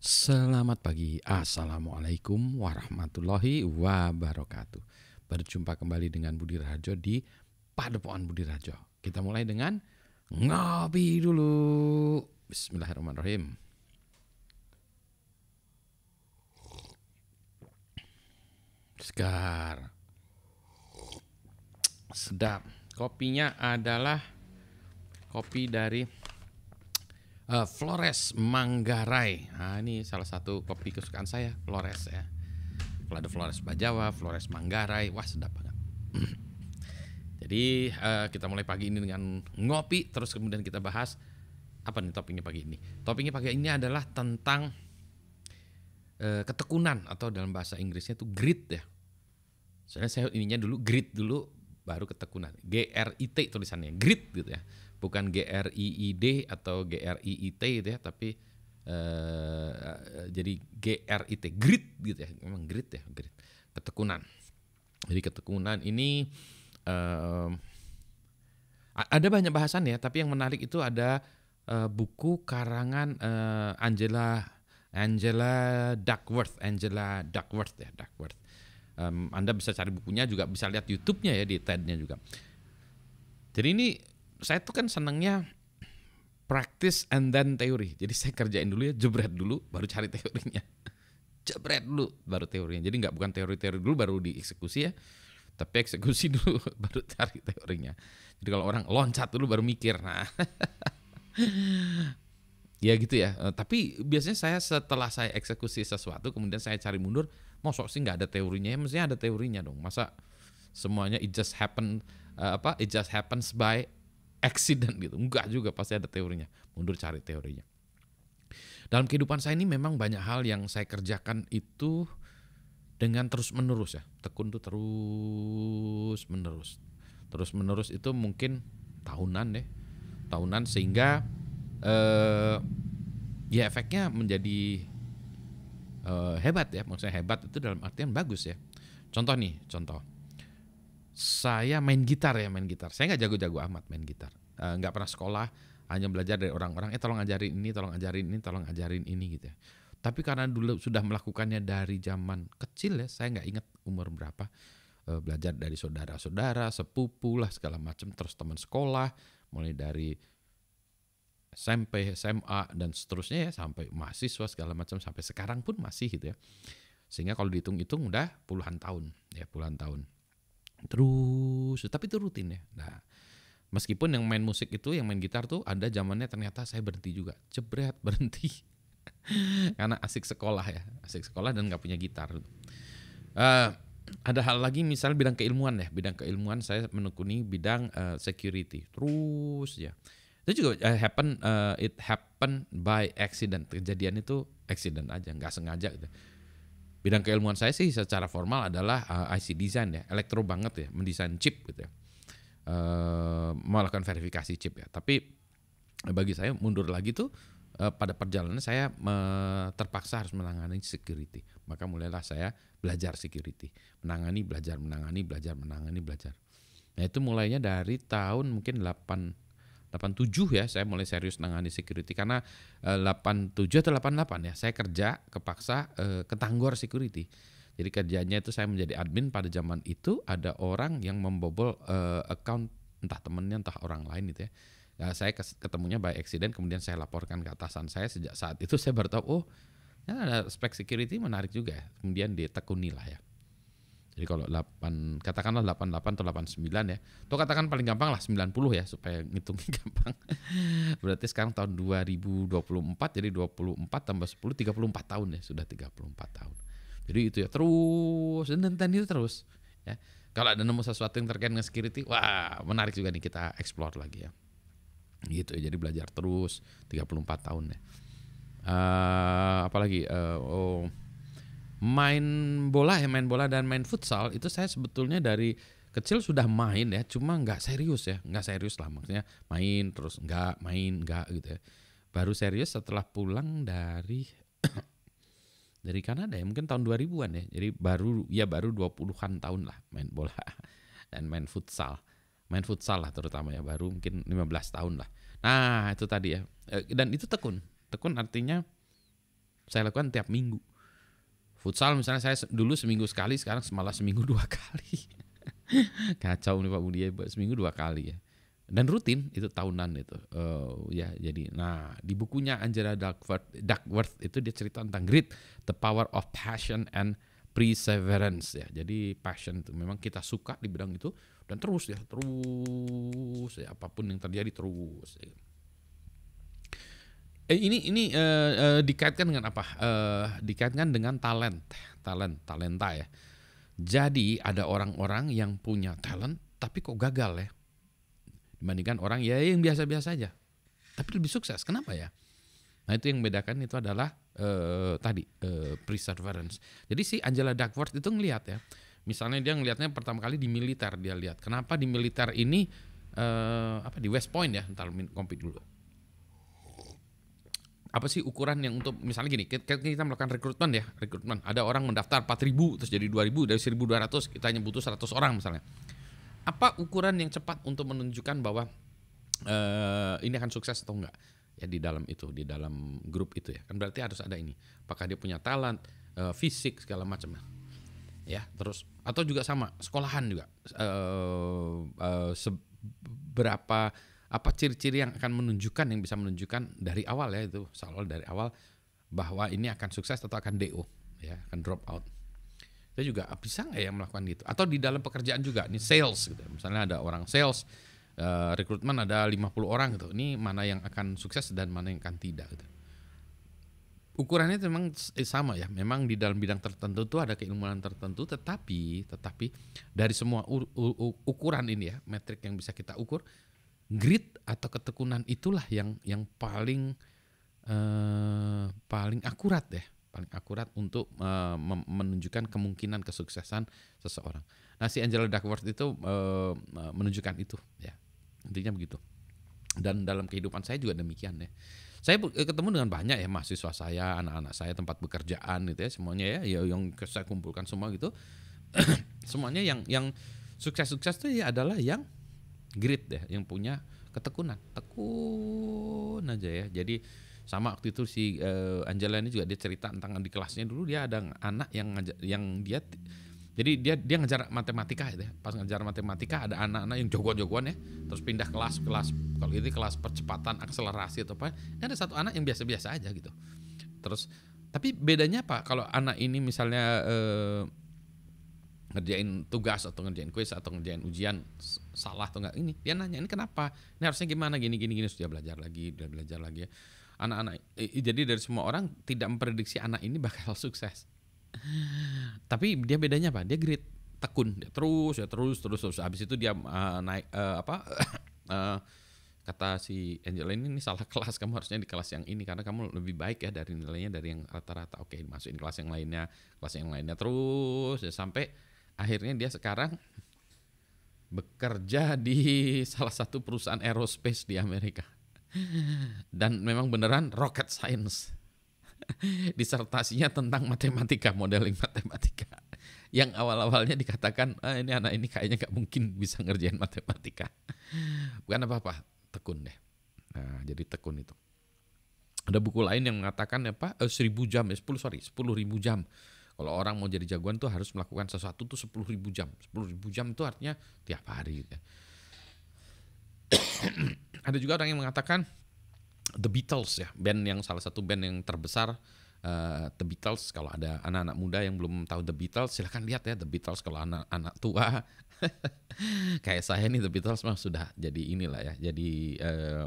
Selamat pagi, Assalamualaikum warahmatullahi wabarakatuh Berjumpa kembali dengan Budi Rajo di Padepokan Budi Rajo Kita mulai dengan ngopi dulu Bismillahirrahmanirrahim Segar Sedap Kopinya adalah kopi dari uh, Flores Manggarai. Nah, ini salah satu kopi kesukaan saya, Flores ya. Kalau ada Flores Bajawa, Flores Manggarai, wah sedap banget. Jadi uh, kita mulai pagi ini dengan ngopi, terus kemudian kita bahas apa nih topiknya pagi ini. Topiknya pagi ini adalah tentang uh, ketekunan atau dalam bahasa Inggrisnya itu grit ya. Soalnya saya ininya dulu grit dulu baru ketekunan. G R I T tulisannya grit gitu ya bukan GRIID atau GRIIT gitu ya, tapi eh, jadi GRIT, grit gitu ya, memang grit ya, grit, ketekunan. Jadi ketekunan ini eh, ada banyak bahasan ya, tapi yang menarik itu ada eh, buku karangan eh, Angela Angela Duckworth, Angela Duckworth ya, Duckworth. Um, Anda bisa cari bukunya juga bisa lihat YouTube-nya ya di TED-nya juga. Jadi ini saya tuh kan senangnya practice and then teori. Jadi saya kerjain dulu ya, jebret dulu, baru cari teorinya. Jebret dulu, baru teorinya. Jadi nggak bukan teori-teori dulu baru dieksekusi ya, tapi eksekusi dulu baru cari teorinya. Jadi kalau orang loncat dulu baru mikir. Nah, ya gitu ya. Eh, tapi biasanya saya setelah saya eksekusi sesuatu, kemudian saya cari mundur, mosok sih nggak ada teorinya. Ya, mestinya ada teorinya dong. Masa semuanya it just happen uh, apa? It just happens by accident gitu. Enggak juga, pasti ada teorinya. Mundur cari teorinya. Dalam kehidupan saya ini memang banyak hal yang saya kerjakan itu dengan terus menerus ya. Tekun tuh terus menerus. Terus menerus itu mungkin tahunan deh. Tahunan sehingga eh, ya efeknya menjadi eh, hebat ya. Maksudnya hebat itu dalam artian bagus ya. Contoh nih, contoh saya main gitar ya main gitar. Saya nggak jago-jago amat main gitar. Eh, nggak uh, pernah sekolah, hanya belajar dari orang-orang. Eh tolong ajarin ini, tolong ajarin ini, tolong ajarin ini gitu ya. Tapi karena dulu sudah melakukannya dari zaman kecil ya, saya nggak ingat umur berapa. Uh, belajar dari saudara-saudara, sepupu lah segala macam, terus teman sekolah, mulai dari SMP, SMA dan seterusnya ya sampai mahasiswa segala macam sampai sekarang pun masih gitu ya. Sehingga kalau dihitung-hitung udah puluhan tahun ya puluhan tahun terus tapi itu rutin ya nah meskipun yang main musik itu yang main gitar tuh ada zamannya ternyata saya berhenti juga cebret berhenti karena asik sekolah ya asik sekolah dan nggak punya gitar uh, ada hal lagi misalnya bidang keilmuan ya bidang keilmuan saya menekuni bidang uh, security terus ya itu juga uh, happen uh, it happen by accident kejadian itu accident aja nggak sengaja gitu bidang keilmuan saya sih secara formal adalah uh, eh, IC design ya, elektro banget ya, mendesain chip gitu ya. Uh, melakukan verifikasi chip ya. Tapi eh, bagi saya mundur lagi tuh uh, pada perjalanan saya uh, terpaksa harus menangani security. Maka mulailah saya belajar security, menangani, belajar, menangani, belajar, menangani, belajar. Nah, itu mulainya dari tahun mungkin 8 87 ya saya mulai serius nangani security karena eh, 87 atau 88 ya saya kerja kepaksa eh, ketanggor security. Jadi kerjanya itu saya menjadi admin pada zaman itu ada orang yang membobol eh, account entah temennya entah orang lain gitu ya. Nah, saya ketemunya by accident kemudian saya laporkan ke atasan saya sejak saat itu saya baru tahu oh ya ada spek security menarik juga ya, Kemudian ditekuni lah ya. Jadi kalau 8 katakanlah 88 atau 89 ya. Atau katakan paling gampang lah 90 ya supaya ngitungnya gampang. Berarti sekarang tahun 2024 jadi 24 tambah 10 34 tahun ya, sudah 34 tahun. Jadi itu ya terus dan, dan itu terus ya. Kalau ada nemu sesuatu yang terkait dengan security, wah menarik juga nih kita explore lagi ya. Gitu ya, jadi belajar terus 34 tahun ya. Uh, apalagi uh, oh main bola ya main bola dan main futsal itu saya sebetulnya dari kecil sudah main ya cuma nggak serius ya nggak serius lah maksudnya main terus nggak main nggak gitu ya baru serius setelah pulang dari dari Kanada ya mungkin tahun 2000-an ya jadi baru ya baru 20-an tahun lah main bola dan main futsal main futsal lah terutama ya baru mungkin 15 tahun lah nah itu tadi ya eh, dan itu tekun tekun artinya saya lakukan tiap minggu Futsal misalnya saya dulu seminggu sekali, sekarang malah seminggu dua kali. Kacau nih Pak Budi ya, seminggu dua kali ya. Dan rutin itu tahunan itu. Uh, ya jadi nah di bukunya Angela Duckworth, Duckworth itu dia cerita tentang grit, the power of passion and perseverance ya. Jadi passion itu memang kita suka di bidang itu dan terus ya, terus ya apapun yang terjadi terus. Ya. Eh, ini ini uh, uh, dikaitkan dengan apa? Uh, dikaitkan dengan talent, talent, talenta ya. Jadi ada orang-orang yang punya talent tapi kok gagal ya dibandingkan orang ya yang biasa-biasa aja tapi lebih sukses. Kenapa ya? Nah itu yang membedakan itu adalah uh, tadi uh, perseverance. Jadi si Angela Duckworth itu ngelihat ya, misalnya dia ngelihatnya pertama kali di militer dia lihat. Kenapa di militer ini uh, apa di West Point ya? Ntar kompet dulu apa sih ukuran yang untuk misalnya gini kita, melakukan rekrutmen ya rekrutmen ada orang mendaftar 4000 terus jadi 2000 dari 1200 kita hanya butuh 100 orang misalnya apa ukuran yang cepat untuk menunjukkan bahwa uh, ini akan sukses atau enggak ya di dalam itu di dalam grup itu ya kan berarti harus ada ini apakah dia punya talent uh, fisik segala macam ya. ya terus atau juga sama sekolahan juga uh, uh, seberapa apa ciri-ciri yang akan menunjukkan yang bisa menunjukkan dari awal ya itu soal dari awal bahwa ini akan sukses atau akan DO ya akan drop out saya juga ah, bisa nggak ya melakukan gitu atau di dalam pekerjaan juga ini sales gitu misalnya ada orang sales uh, rekrutmen ada 50 orang gitu ini mana yang akan sukses dan mana yang akan tidak gitu ukurannya itu memang sama ya memang di dalam bidang tertentu itu ada keilmuan tertentu tetapi tetapi dari semua ukuran ini ya metrik yang bisa kita ukur grit atau ketekunan itulah yang yang paling eh, paling akurat deh paling akurat untuk eh, menunjukkan kemungkinan kesuksesan seseorang. Nah, si Angela Duckworth itu eh, eh, menunjukkan itu, ya intinya begitu. Dan dalam kehidupan saya juga demikian ya. Saya eh, ketemu dengan banyak ya mahasiswa saya, anak-anak saya, tempat bekerjaan itu ya semuanya ya, ya, yang saya kumpulkan semua gitu, semuanya yang yang sukses-sukses itu ya adalah yang grit deh yang punya ketekunan tekun aja ya jadi sama waktu itu si uh, Angela ini juga dia cerita tentang di kelasnya dulu dia ada anak yang ngajar, yang dia jadi dia dia ngejar matematika ya pas ngejar matematika ada anak-anak yang jagoan-jagoan ya terus pindah kelas kelas kalau ini kelas percepatan akselerasi atau apa ini ada satu anak yang biasa-biasa aja gitu terus tapi bedanya apa kalau anak ini misalnya uh, ngerjain tugas atau ngerjain kuis atau ngerjain ujian salah atau enggak ini dia nanya ini kenapa ini harusnya gimana gini gini gini sudah belajar lagi udah belajar lagi ya anak-anak eh, jadi dari semua orang tidak memprediksi anak ini bakal sukses tapi dia bedanya apa dia grit tekun dia terus ya terus terus terus habis itu dia uh, naik uh, apa uh, kata si Angela ini, ini salah kelas kamu harusnya di kelas yang ini karena kamu lebih baik ya dari nilainya dari yang rata-rata oke masukin kelas yang lainnya kelas yang lainnya terus ya sampai akhirnya dia sekarang bekerja di salah satu perusahaan aerospace di Amerika. Dan memang beneran rocket science. Disertasinya tentang matematika, modeling matematika. Yang awal-awalnya dikatakan, ah, ini anak ini kayaknya nggak mungkin bisa ngerjain matematika. Bukan apa-apa, tekun deh. Nah, jadi tekun itu. Ada buku lain yang mengatakan ya Pak, eh, 1000 jam, ya, eh, 10 sorry, 10.000 ribu jam kalau orang mau jadi jagoan tuh harus melakukan sesuatu tuh sepuluh ribu jam. sepuluh ribu jam itu artinya tiap hari gitu ya. Ada juga orang yang mengatakan The Beatles ya, band yang salah satu band yang terbesar Uh, The Beatles kalau ada anak-anak muda yang belum tahu The Beatles silahkan lihat ya The Beatles kalau anak-anak tua kayak saya nih The Beatles mah sudah jadi inilah ya jadi uh,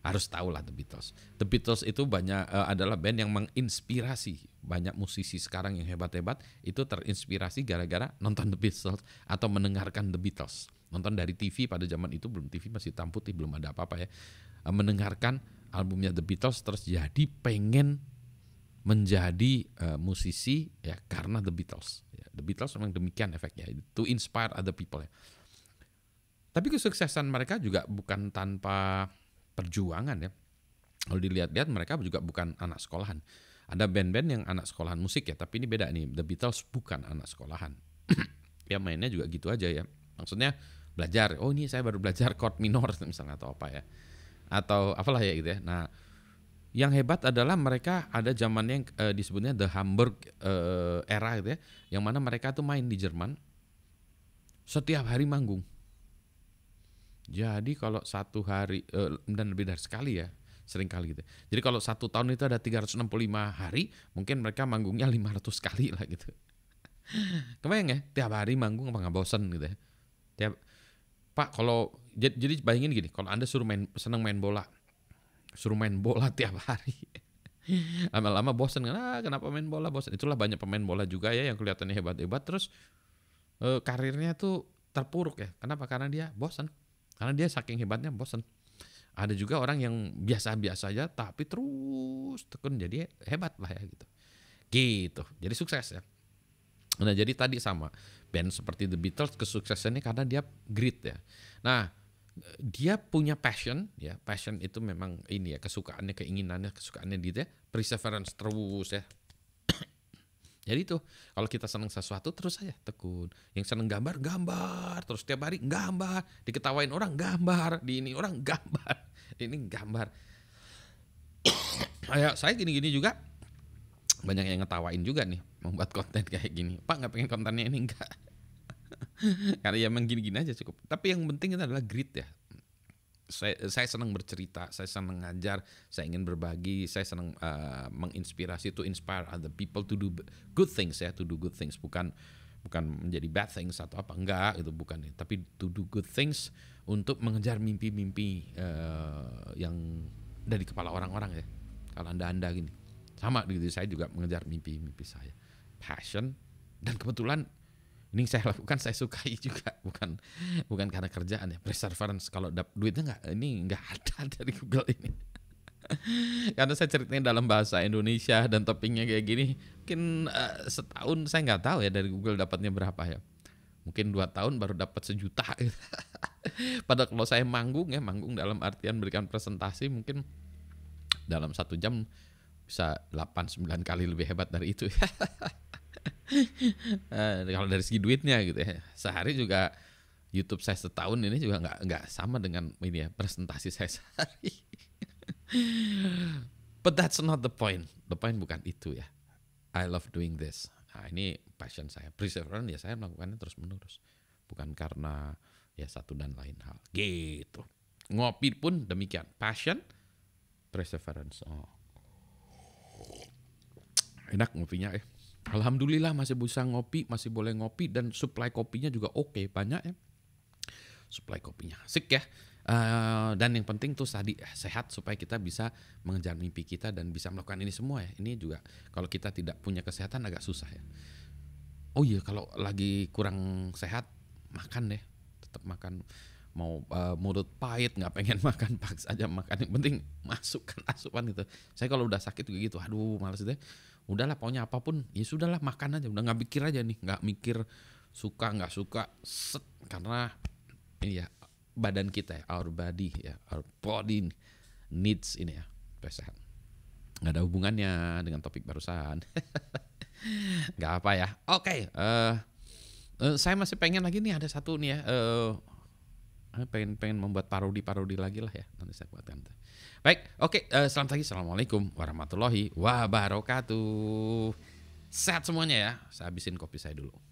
harus tahu lah The Beatles. The Beatles itu banyak uh, adalah band yang menginspirasi banyak musisi sekarang yang hebat-hebat itu terinspirasi gara-gara nonton The Beatles atau mendengarkan The Beatles. Nonton dari TV pada zaman itu belum TV masih hitam putih belum ada apa-apa ya. Uh, mendengarkan albumnya The Beatles terus jadi pengen menjadi uh, musisi ya karena The Beatles. Ya, The Beatles memang demikian efeknya Itu inspire other people ya. Tapi kesuksesan mereka juga bukan tanpa perjuangan ya. Kalau dilihat-lihat mereka juga bukan anak sekolahan. Ada band-band yang anak sekolahan musik ya, tapi ini beda nih. The Beatles bukan anak sekolahan. ya mainnya juga gitu aja ya. Maksudnya belajar. Oh ini saya baru belajar chord minor misalnya atau apa ya. Atau apalah ya gitu ya. Nah yang hebat adalah mereka ada zaman yang e, disebutnya the Hamburg e, era gitu ya, yang mana mereka tuh main di Jerman setiap hari manggung. Jadi kalau satu hari eh, dan lebih dari sekali ya, sering kali gitu. Jadi kalau satu tahun itu ada 365 hari, mungkin mereka manggungnya 500 kali lah gitu. Kebayang ya, tiap hari manggung apa nggak bosen gitu ya. Tiap Pak kalau jadi bayangin gini, kalau Anda suruh main senang main bola, suruh main bola tiap hari. Lama-lama bosen kan, ah, kenapa main bola bosen? Itulah banyak pemain bola juga ya yang kelihatannya hebat-hebat terus eh, karirnya tuh terpuruk ya. Kenapa? Karena dia bosen karena dia saking hebatnya bosan Ada juga orang yang biasa-biasa aja tapi terus tekun jadi hebat lah ya gitu. Gitu. Jadi sukses ya. Nah jadi tadi sama band seperti The Beatles kesuksesannya karena dia grit ya. Nah dia punya passion ya passion itu memang ini ya kesukaannya keinginannya kesukaannya dia ya. perseverance terus ya jadi tuh kalau kita seneng sesuatu terus saya tekun. Yang seneng gambar gambar terus tiap hari gambar, diketawain orang gambar, di ini orang gambar, Di ini gambar. Kayak saya gini-gini juga banyak yang ngetawain juga nih membuat konten kayak gini. Pak nggak pengen kontennya ini enggak. Karena ya emang gini-gini aja cukup. Tapi yang penting itu adalah grit ya saya, saya senang bercerita, saya senang ngajar, saya ingin berbagi, saya senang uh, menginspirasi to inspire other people to do good things ya, to do good things bukan bukan menjadi bad things atau apa enggak itu bukan ya. tapi to do good things untuk mengejar mimpi-mimpi uh, yang dari kepala orang-orang ya. Kalau Anda-anda gini. Sama gitu saya juga mengejar mimpi-mimpi saya. Passion dan kebetulan ini saya lakukan saya sukai juga bukan bukan karena kerjaan ya perseverance kalau dapat duitnya nggak ini nggak ada dari Google ini karena saya ceritain dalam bahasa Indonesia dan toppingnya kayak gini mungkin uh, setahun saya nggak tahu ya dari Google dapatnya berapa ya mungkin dua tahun baru dapat sejuta gitu. pada kalau saya manggung ya manggung dalam artian berikan presentasi mungkin dalam satu jam bisa 8-9 kali lebih hebat dari itu uh, kalau dari segi duitnya gitu ya sehari juga YouTube saya setahun ini juga nggak nggak sama dengan ini ya presentasi saya sehari but that's not the point the point bukan itu ya I love doing this nah ini passion saya perseverance ya saya melakukannya terus menerus bukan karena ya satu dan lain hal gitu ngopi pun demikian passion perseverance oh enak ngopinya eh. Alhamdulillah masih bisa ngopi, masih boleh ngopi dan supply kopinya juga oke okay, banyak ya. Supply kopinya asik ya. Uh, dan yang penting tuh tadi eh, sehat supaya kita bisa mengejar mimpi kita dan bisa melakukan ini semua ya. Ini juga kalau kita tidak punya kesehatan agak susah ya. Oh iya kalau lagi kurang sehat makan deh, tetap makan mau uh, mulut pahit nggak pengen makan paksa aja makan yang penting masukkan asupan gitu saya kalau udah sakit gitu aduh males deh udahlah pokoknya apapun ya sudahlah makan aja udah nggak mikir aja nih nggak mikir suka nggak suka set karena ini ya badan kita ya our body ya our body needs ini ya pesan nggak ada hubungannya dengan topik barusan nggak apa ya oke okay, uh, eh, uh, eh, saya masih pengen lagi nih ada satu nih ya uh, pengen pengen membuat parodi parodi lagi lah ya nanti saya buatkan baik oke okay, uh, eh, selamat pagi assalamualaikum warahmatullahi wabarakatuh sehat semuanya ya saya habisin kopi saya dulu